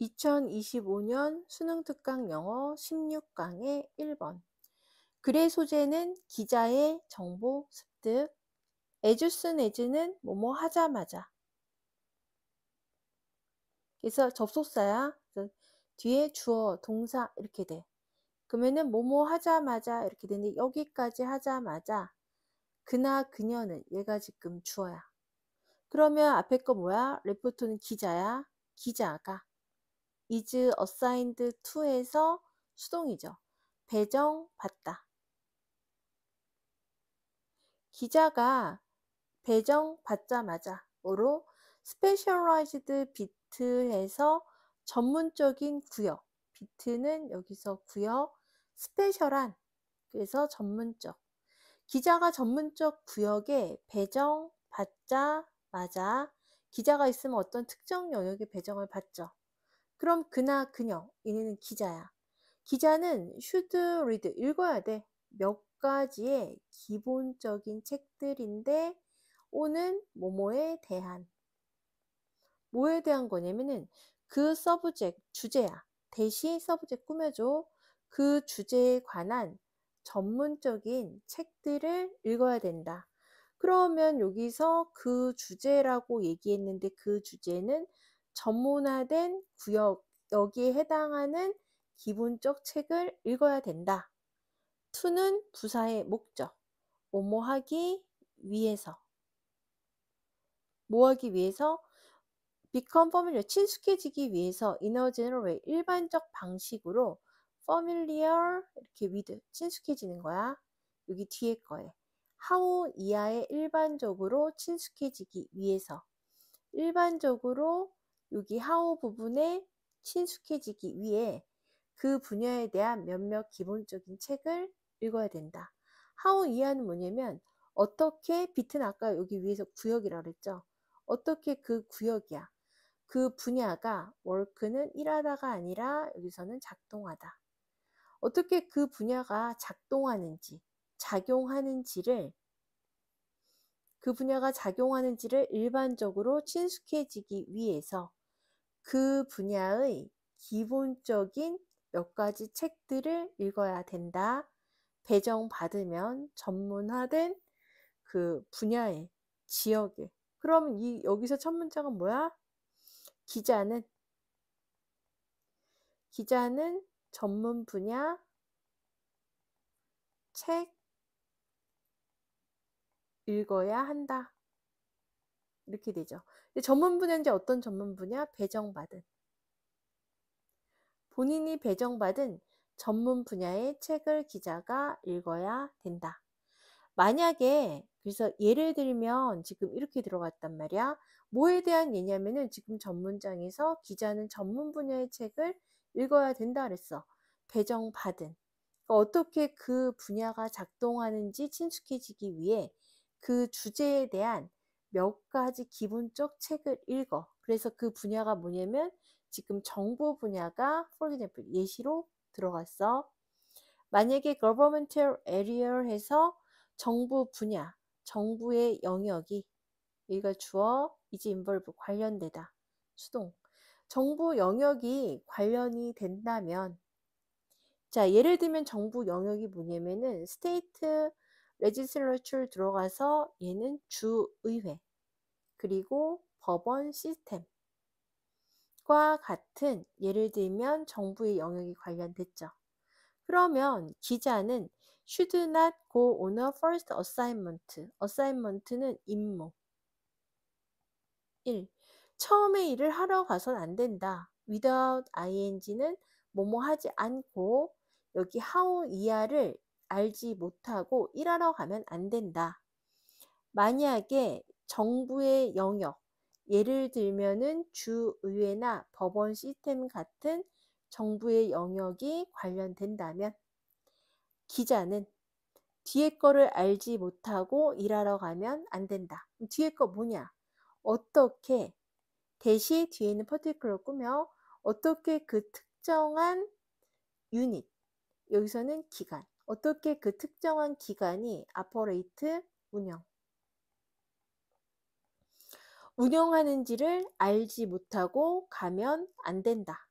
2025년 수능특강 영어 16강의 1번. 글의 소재는 기자의 정보 습득. 에주슨에즈는 뭐뭐 하자마자. 그래서 접속사야. 뒤에 주어, 동사 이렇게 돼. 그러면은 뭐뭐 하자마자 이렇게 되는데 여기까지 하자마자 그나 그녀는 얘가 지금 주어야. 그러면 앞에 거 뭐야? 레포트는 기자야. 기자가 is assigned to에서 수동이죠. 배정받다. 기자가 배정받자마자로 specialized 비트에서 전문적인 구역, 비트는 여기서 구역, 스페셜한, 그래서 전문적. 기자가 전문적 구역에 배정받자마자 기자가 있으면 어떤 특정 영역에 배정을 받죠. 그럼 그나 그녀 이는 기자야. 기자는 should read 읽어야 돼. 몇 가지의 기본적인 책들인데 오는 모모에 대한 뭐에 대한 거냐면은 그 서브젝 주제야. 대신 서브젝 꾸며줘. 그 주제에 관한 전문적인 책들을 읽어야 된다. 그러면 여기서 그 주제라고 얘기했는데 그 주제는 전문화된 구역, 여기에 해당하는 기본적 책을 읽어야 된다. 투는 부사의 목적, 뭐뭐 하기 위해서. 뭐 하기 위해서? become familiar, 친숙해지기 위해서 inner general, 일반적 방식으로 familiar, 이렇게 with, 친숙해지는 거야. 여기 뒤에 거에. how 이하의 일반적으로 친숙해지기 위해서. 일반적으로 여기 하오 부분에 친숙해지기 위해 그 분야에 대한 몇몇 기본적인 책을 읽어야 된다. 하오 이하는 뭐냐면 어떻게 비트는 아까 여기 위에서 구역이라고 그랬죠. 어떻게 그 구역이야. 그 분야가 월크는 일하다가 아니라 여기서는 작동하다. 어떻게 그 분야가 작동하는지, 작용하는지를 그 분야가 작용하는지를 일반적으로 친숙해지기 위해서 그 분야의 기본적인 몇 가지 책들을 읽어야 된다. 배정받으면 전문화된 그 분야의 지역에. 그럼 이 여기서 첫 문장은 뭐야? 기자는 기자는 전문 분야 책 읽어야 한다. 이렇게 되죠. 전문 분야는 이제 어떤 전문 분야? 배정받은. 본인이 배정받은 전문 분야의 책을 기자가 읽어야 된다. 만약에 그래서 예를 들면 지금 이렇게 들어갔단 말이야. 뭐에 대한 예냐면은 지금 전문장에서 기자는 전문 분야의 책을 읽어야 된다 그랬어. 배정받은. 그러니까 어떻게 그 분야가 작동하는지 친숙해지기 위해 그 주제에 대한 몇 가지 기본적 책을 읽어. 그래서 그 분야가 뭐냐면 지금 정보 분야가 for example 예시로 들어갔어. 만약에 governmental area 해서 정부 분야, 정부의 영역이 얘가 주어 이제 involve 관련되다. 수동. 정부 영역이 관련이 된다면 자, 예를 들면 정부 영역이 뭐냐면은 state 레지슬러출 들어가서 얘는 주의회 그리고 법원 시스템과 같은 예를 들면 정부의 영역이 관련됐죠. 그러면 기자는 should not go on a first assignment. assignment는 임무. 1. 처음에 일을 하러 가선 안 된다. without ing는 뭐뭐 하지 않고 여기 how 이하를 알지 못하고 일하러 가면 안 된다. 만약에 정부의 영역, 예를 들면은 주의회나 법원 시스템 같은 정부의 영역이 관련된다면 기자는 뒤에 거를 알지 못하고 일하러 가면 안 된다. 뒤에 거 뭐냐? 어떻게 대시 뒤에 있는 퍼티클러 꾸며 어떻게 그 특정한 유닛 여기서는 기간 어떻게 그 특정한 기관이 아퍼레이트 운영, 운영하는지를 알지 못하고 가면 안 된다.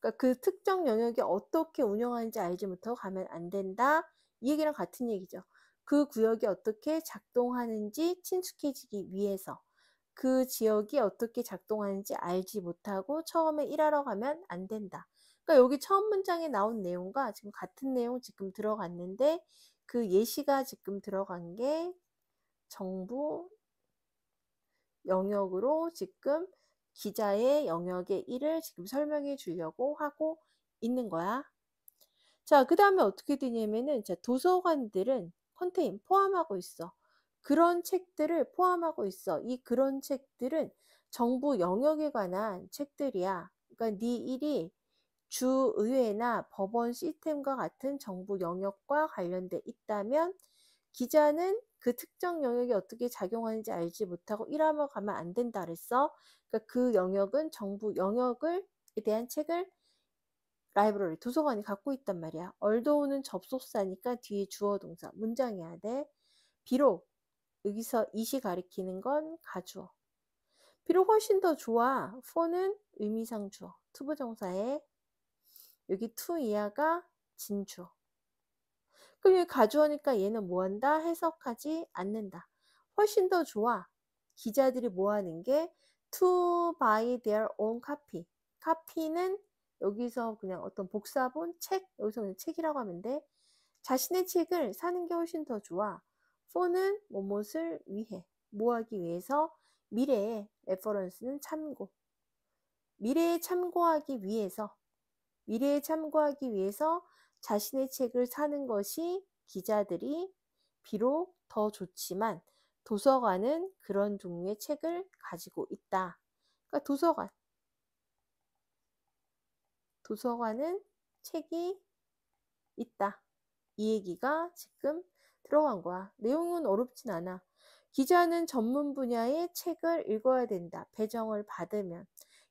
그러니까 그 특정 영역이 어떻게 운영하는지 알지 못하고 가면 안 된다. 이 얘기랑 같은 얘기죠. 그 구역이 어떻게 작동하는지 친숙해지기 위해서 그 지역이 어떻게 작동하는지 알지 못하고 처음에 일하러 가면 안 된다. 그러니까 여기 처음 문장에 나온 내용과 지금 같은 내용 지금 들어갔는데 그 예시가 지금 들어간 게 정부 영역으로 지금 기자의 영역의 일을 지금 설명해 주려고 하고 있는 거야. 자, 그 다음에 어떻게 되냐면은 자, 도서관들은 컨테인 포함하고 있어. 그런 책들을 포함하고 있어. 이 그런 책들은 정부 영역에 관한 책들이야. 그러니까 네 일이 주의회나 법원 시스템과 같은 정부 영역과 관련돼 있다면 기자는 그 특정 영역이 어떻게 작용하는지 알지 못하고 일하며 가면 안 된다 그랬어. 그러니까 그 영역은 정부 영역을 대한 책을 라이브러리 도서관이 갖고 있단 말이야. 얼도우는 접속사니까 뒤에 주어 동사 문장해야 돼. 비록 여기서 이시 가리키는 건 가주어. 비록 훨씬 더 좋아. f 는 의미상 주어. 투부정사에 여기 투 이하가 진주. 그럼 여기 가져오니까 얘는 뭐 한다? 해석하지 않는다. 훨씬 더 좋아. 기자들이 뭐 하는 게 to buy their own copy. 카피는 여기서 그냥 어떤 복사본, 책, 여기서 그냥 책이라고 하면 돼. 자신의 책을 사는 게 훨씬 더 좋아. for는 뭐뭇을 위해, 뭐하기 위해서 미래의 레퍼런스는 참고. 미래에 참고하기 위해서 미래에 참고하기 위해서 자신의 책을 사는 것이 기자들이 비록 더 좋지만 도서관은 그런 종류의 책을 가지고 있다. 그러니까 도서관. 도서관은 책이 있다. 이 얘기가 지금 들어간 거야. 내용은 어렵진 않아. 기자는 전문 분야의 책을 읽어야 된다. 배정을 받으면.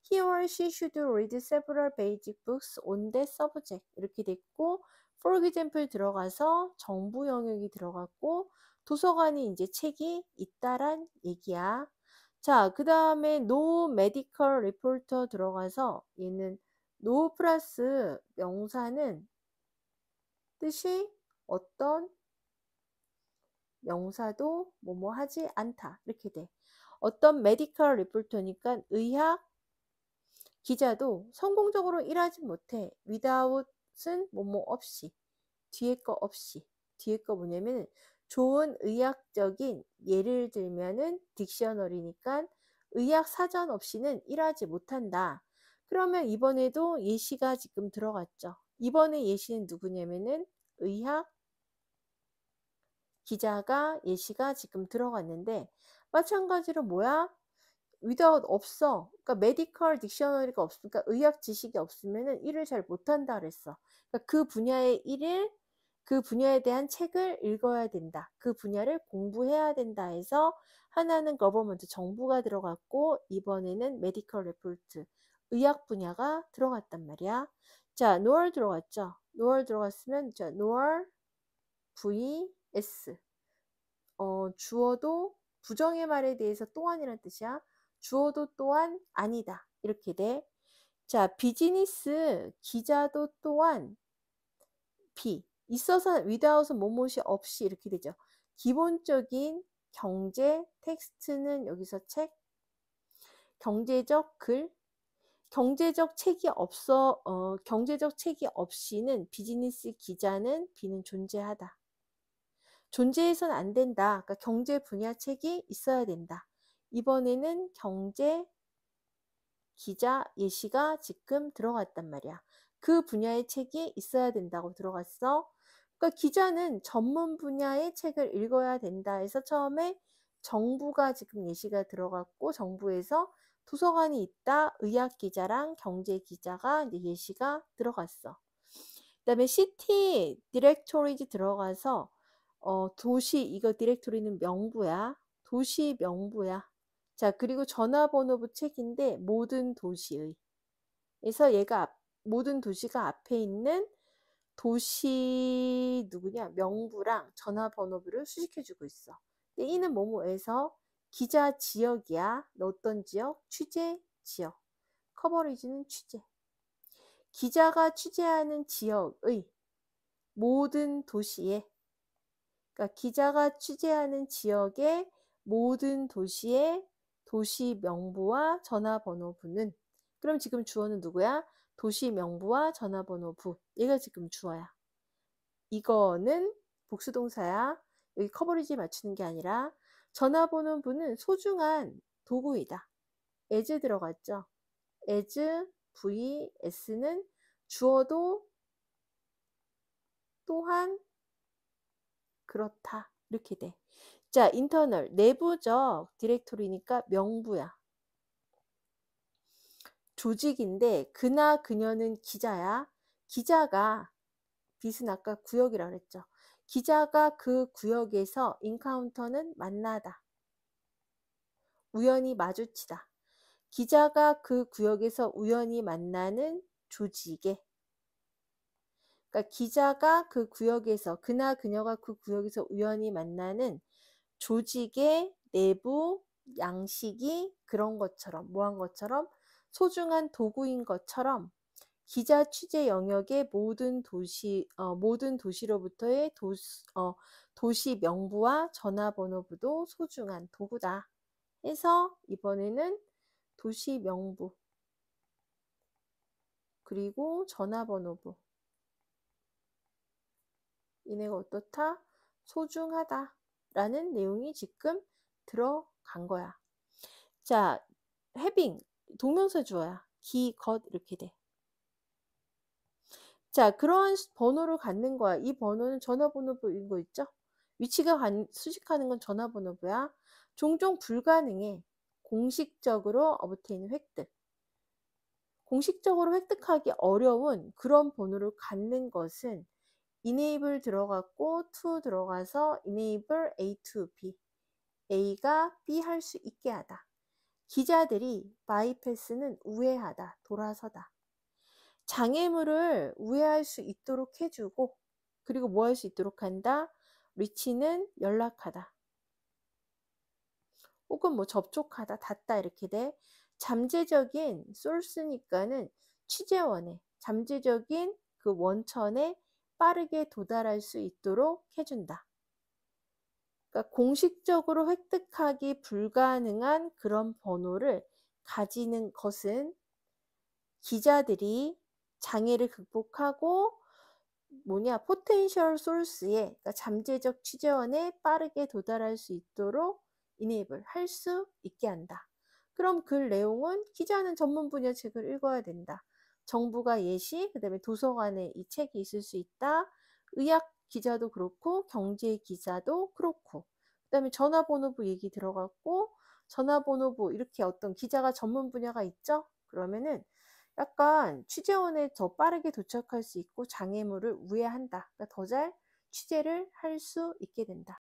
he or she should read several basic books on the subject 이렇게 됐고 for example 들어가서 정부 영역이 들어갔고 도서관에 이제 책이 있다란 얘기야. 자, 그 다음에 no medical reporter 들어가서 얘는 no 플러스 명사는 뜻이 어떤 명사도 뭐뭐 하지 않다. 이렇게 돼. 어떤 medical reporter니까 의학 기자도 성공적으로 일하지 못해 without은 뭐 뭐 없이 뒤에 거 없이 뒤에 거 뭐냐면 좋은 의학적인 예를 들면은 딕셔너리니까 의학 사전 없이는 일하지 못한다. 그러면 이번에도 예시가 지금 들어갔죠. 이번에 예시는 누구냐면은 의학 기자가 예시가 지금 들어갔는데 마찬가지로 뭐야? without 없어. 그러니까 medical dictionary가 없으니까 그러니까 의학 지식이 없으면은 일을 잘 못한다 그랬어. 그러니까 그 분야의 일을 그 분야에 대한 책을 읽어야 된다. 그 분야를 공부해야 된다 해서 하나는 거버먼트 정부가 들어갔고 이번에는 메디컬 레포트 의학 분야가 들어갔단 말이야. 자, nor 들어갔죠. nor 들어갔으면 자, nor v s 어, 주어도 부정의 말에 대해서 또한이란 뜻이야. 주어도 또한 아니다. 이렇게 돼. 자, 비즈니스 기자도 또한 비 있어서 위 i t h o u t 은 뭐뭐이 없이 이렇게 되죠. 기본적인 경제 텍스트는 여기서 책, 경제적 글, 경제적 책이 없어 어, 경제적 책이 없이는 비즈니스 기자는 비는 존재하다. 존재해서는 안 된다. 그러니까 경제 분야 책이 있어야 된다. 이번에는 경제 기자 예시가 지금 들어갔단 말이야. 그 분야의 책이 있어야 된다고 들어갔어. 그러니까 기자는 전문 분야의 책을 읽어야 된다 해서 처음에 정부가 지금 예시가 들어갔고 정부에서 도서관이 있다 의학 기자랑 경제 기자가 이제 예시가 들어갔어. 그다음에 시티 디렉토리지 들어가서 어, 도시 이거 디렉토리는 명부야. 도시 명부야. 자, 그리고 전화번호 부책인데 모든 도시의. 그래서 얘가 모든 도시가 앞에 있는 도시 누구냐 명부랑 전화번호부를 수식해주고 있어. 근데 이는 뭐뭐에서 기자 지역이야. 어떤 지역? 취재 지역. 커버리지는 취재. 기자가 취재하는 지역의 모든 도시에 그러니까 기자가 취재하는 지역의 모든 도시에 도시 명부와 전화번호부는 그럼 지금 주어는 누구야? 도시 명부와 전화번호부. 얘가 지금 주어야. 이거는 복수동사야. 여기 커버리지 맞추는 게 아니라 전화번호부는 소중한 도구이다. as 들어갔죠? as, v, s는 주어도 또한 그렇다. 이렇게 돼. 자, 인터널, 내부적 디렉토리니까 명부야. 조직인데 그나 그녀는 기자야. 기자가 빛은 아까 구역이라고 했죠. 기자가 그 구역에서 인카운터는 만나다. 우연히 마주치다. 기자가 그 구역에서 우연히 만나는 조직에 그러니까 기자가 그 구역에서 그나 그녀가 그 구역에서 우연히 만나는 조직의 내부 양식이 그런 것처럼, 뭐한 것처럼 소중한 도구인 것처럼 기자 취재 영역의 모든 도시, 어, 모든 도시로부터의 도시, 어, 도시 명부와 전화번호부도 소중한 도구다. 해서 이번에는 도시 명부, 그리고 전화번호부. 이내가 어떻다? 소중하다. 라는 내용이 지금 들어간 거야. 자, having 동명사 주어야. 기, 것 이렇게 돼. 자, 그러한 번호를 갖는 거야. 이 번호는 전화번호부인 거 있죠? 위치가 수식하는 건 전화번호부야. 종종 불가능해. 공식적으로 어부테인 획득. 공식적으로 획득하기 어려운 그런 번호를 갖는 것은 enable 들어갔고 to 들어가서 enable A to B A가 B 할 수 있게 하다. 기자들이 바이패스는 우회하다, 돌아서다. 장애물을 우회할 수 있도록 해주고 그리고 뭐 할 수 있도록 한다? 리치는 연락하다. 혹은 뭐 접촉하다, 닿다 이렇게 돼. 잠재적인 소스니까는 취재원의 잠재적인 그 원천의 빠르게 도달할 수 있도록 해준다. 그러니까 공식적으로 획득하기 불가능한 그런 번호를 가지는 것은 기자들이 장애를 극복하고 뭐냐 포텐셜 소스에 그러니까 잠재적 취재원에 빠르게 도달할 수 있도록 이네이블 할 수 있게 한다. 그럼 글 그 내용은 기자는 전문 분야 책을 읽어야 된다. 정부가 예시, 그 다음에 도서관에 이 책이 있을 수 있다. 의학 기자도 그렇고, 경제 기자도 그렇고, 그 다음에 전화번호부 얘기 들어갔고, 전화번호부 이렇게 어떤 기자가 전문 분야가 있죠? 그러면은 약간 취재원에 더 빠르게 도착할 수 있고 장애물을 우회한다. 그러니까 더잘 취재를 할 수 있게 된다.